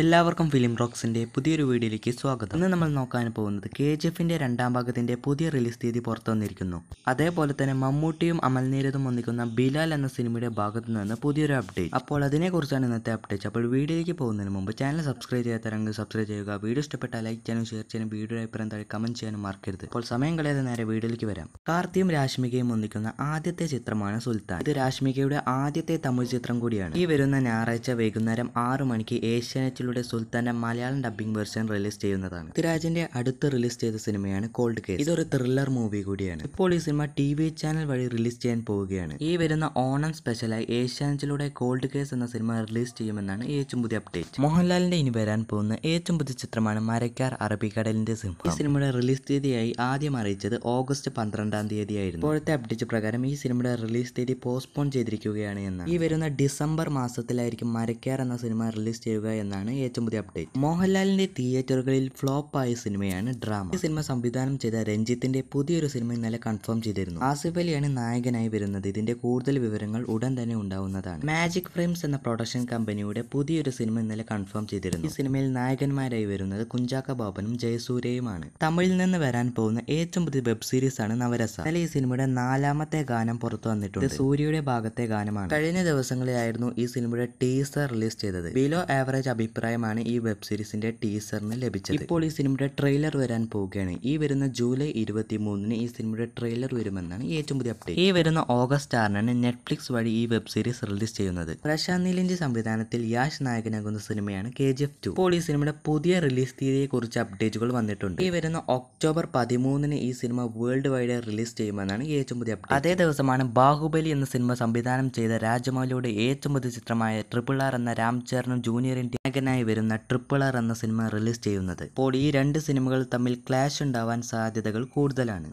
എല്ലാവർക്കും ഫിലിം റോക്സിൻ്റെ പുതിയൊരു വീഡിയോയിലേക്ക് സ്വാഗതം ഇന്ന് നമ്മൾ നോക്കാൻ പോകുന്നത് കെ ജി എഫിൻ്റെ രണ്ടാം ഭാഗത്തിൻ്റെ പുതിയ റിലീസ് തീയതി പുറത്തു വന്നിരിക്കുന്നു അതേപോലെ തന്നെ മമ്മൂട്ടിയും അമൽനീരതും ഒന്നിക്കുന്ന ബിലാൽ എന്ന സിനിമയുടെ ഭാഗത്തു നിന്ന് പുതിയൊരു അപ്ഡേറ്റ് അപ്പോൾ അതിനെക്കുറിച്ചാണ് ഇന്നത്തെ അപ്ഡേറ്റ് അപ്പോൾ വീഡിയോയിലേക്ക് പോകുന്നതിന് മുമ്പ് ചാനൽ സബ്സ്ക്രൈബ് ചെയ്യാത്തവരെങ്കിൽ സബ്സ്ക്രൈബ് ചെയ്യുക വീഡിയോ ഇഷ്ടപ്പെട്ടാൽ ലൈക്ക് ചെയ്യാനും ഷെയർ ചെയ്യാനും വീഡിയോ അഭിപ്രായം താഴെ കമൻറ്റ് ചെയ്യാനും മറക്കരുത് അപ്പോൾ സമയം കളയാതെ നേരെ വീഡിയോയിലേക്ക് വരാം കാർത്തിയും രാശ്മികയും ഒന്നിക്കുന്ന ആദ്യത്തെ ചിത്രമാണ് സുൽത്താൻ ഇത് രാശ്മികയുടെ ആദ്യത്തെ തമിഴ് ചിത്രം കൂടിയാണ് ഈ വരുന്ന ഞായറാഴ്ച വൈകുന്നേരം ആറു മണിക്ക് ഏഷ്യാനെറ്റ് മലയാളത്തിലൂടെ സുൽത്താൻ്റെ മലയാളം ഡബ്ബിംഗ് വെർഷൻ റിലീസ് ചെയ്യുന്നതാണ് പൃഥ്വിരാജിന്റെ അടുത്ത് റിലീസ് ചെയ്ത സിനിമയാണ് കോൾഡ് കേസ് ഇതൊരു ത്രില്ലർ മൂവി കൂടിയാണ് ഇപ്പോൾ ഈ സിനിമ ടി വി ചാനൽ വഴി റിലീസ് ചെയ്യാൻ പോവുകയാണ് ഈ വരുന്ന ഓണം സ്പെഷ്യലായി ഏഷ്യാനെറ്റിലൂടെ കോൾഡ് കേസ് എന്ന സിനിമ റിലീസ് ചെയ്യുമെന്നാണ് ഏറ്റവും പുതിയ അപ്ഡേറ്റ് മോഹൻലാലിന്റെ ഇനി വരാൻ പോകുന്ന ഏറ്റവും പുതിയ ചിത്രമാണ് മരക്കാർ അറബിക്കടലിന്റെ സിനിമ ഈ സിനിമയുടെ റിലീസ് തീയതിയായി ആദ്യം അറിയിച്ചത് ഓഗസ്റ്റ് പന്ത്രണ്ടാം തീയതിയായിരുന്നു ഇപ്പോഴത്തെ അപ്ഡേറ്റ് പ്രകാരം ഈ സിനിമയുടെ റിലീസ് തീയതി പോസ്റ്റ്പോൺ ചെയ്തിരിക്കുകയാണ് എന്നാണ് ഈ വരുന്ന ഡിസംബർ മാസത്തിലായിരിക്കും മരക്കാർ എന്ന സിനിമ റിലീസ് ചെയ്യുക എന്നാണ് എന്നതാണ് ഏറ്റവും പുതിയ അപ്ഡേറ്റ് മോഹൻലാലിന്റെ തിയേറ്ററുകളിൽ ഫ്ലോപ്പ് ആയ സിനിമയാണ് ഡ്രാമ ഈ സിനിമ സംവിധാനം ചെയ്ത രഞ്ജിത്തിന്റെ പുതിയൊരു സിനിമ ഇന്നലെ കൺഫേം ചെയ്തിരുന്നു ആസിഫ് അലിയാണ് നായകനായി വരുന്നത് ഇതിന്റെ കൂടുതൽ വിവരങ്ങൾ ഉടൻ തന്നെ ഉണ്ടാവുന്നതാണ് മാജിക് ഫ്രെയിംസ് എന്ന പ്രൊഡക്ഷൻ കമ്പനിയുടെ പുതിയൊരു സിനിമ ഇന്നലെ കൺഫേം ചെയ്തിരുന്നു ഈ സിനിമയിൽ നായകന്മാരായി വരുന്നത് കുഞ്ചാക്ക ബാബനും ജയസൂര്യയുമാണ് തമിഴിൽ നിന്ന് വരാൻ പോകുന്ന ഏറ്റവും പുതിയ വെബ് സീരീസ് ആണ് നവരസ അല്ലെ ഈ സിനിമയുടെ നാലാമത്തെ ഗാനം പുറത്തു വന്നിട്ടുണ്ട് സൂര്യയുടെ ഭാഗത്തെ ഗാനമാണ് കഴിഞ്ഞ ദിവസങ്ങളിലായിരുന്നു ഈ സിനിമയുടെ ടീസർ റിലീസ് ചെയ്തത് ബിലോ ആവറേജ് അഭിപ്രായം അഭിപ്രായമാണ് ഈ വെബ് സീരീസിന്റെ ടീസറിന് ലഭിച്ചത് ഇപ്പോൾ ഈ സിനിമയുടെ ട്രെയിലർ വരാൻ പോവുകയാണ് ഈ വരുന്ന ജൂലൈ ഇരുപത്തി മൂന്നിന് ഈ സിനിമയുടെ ട്രെയിലർ വരുമെന്നാണ് ഏറ്റവും പുതിയ അപ്ഡേറ്റ് ഈ വരുന്ന ഓഗസ്റ്റ് ആറിനാണ് നെറ്റ്ഫ്ലിക്സ് വഴി ഈ വെബ് സീരീസ് റിലീസ് ചെയ്യുന്നത് പ്രശാന്ത് നീലിന്റെ സംവിധാനത്തിൽ യാഷ് നായകനാകുന്ന സിനിമയാണ് കെ ജി എഫ് ടു ഇപ്പോൾ ഈ സിനിമയുടെ പുതിയ റിലീസ് തീയതിയെ കുറിച്ച് അപ്ഡേറ്റുകൾ വന്നിട്ടുണ്ട് ഈ വരുന്ന ഒക്ടോബർ പതിമൂന്നിന് ഈ സിനിമ വേൾഡ് വൈഡ് റിലീസ് ചെയ്യുമെന്നാണ് ഏറ്റവും പുതിയ അപ്ഡേറ്റ് അതേ ദിവസമാണ് ബാഹുബലി എന്ന സിനിമ സംവിധാനം ചെയ്ത രാജമൗലിയുടെ ഏറ്റവും പുതിയ ചിത്രമായ ട്രിപ്പിൾ ആർ എന്ന രാംചരണും ജൂനിയറിൻ്റെ നായകനായി വരുന്ന ട്രിപ്പിൾ ആർ എന്ന സിനിമ റിലീസ് ചെയ്യുന്നത് അപ്പോൾ ഈ രണ്ട് സിനിമകൾ തമ്മിൽ ക്ലാഷ് ഉണ്ടാവാൻ സാധ്യതകൾ കൂടുതലാണ്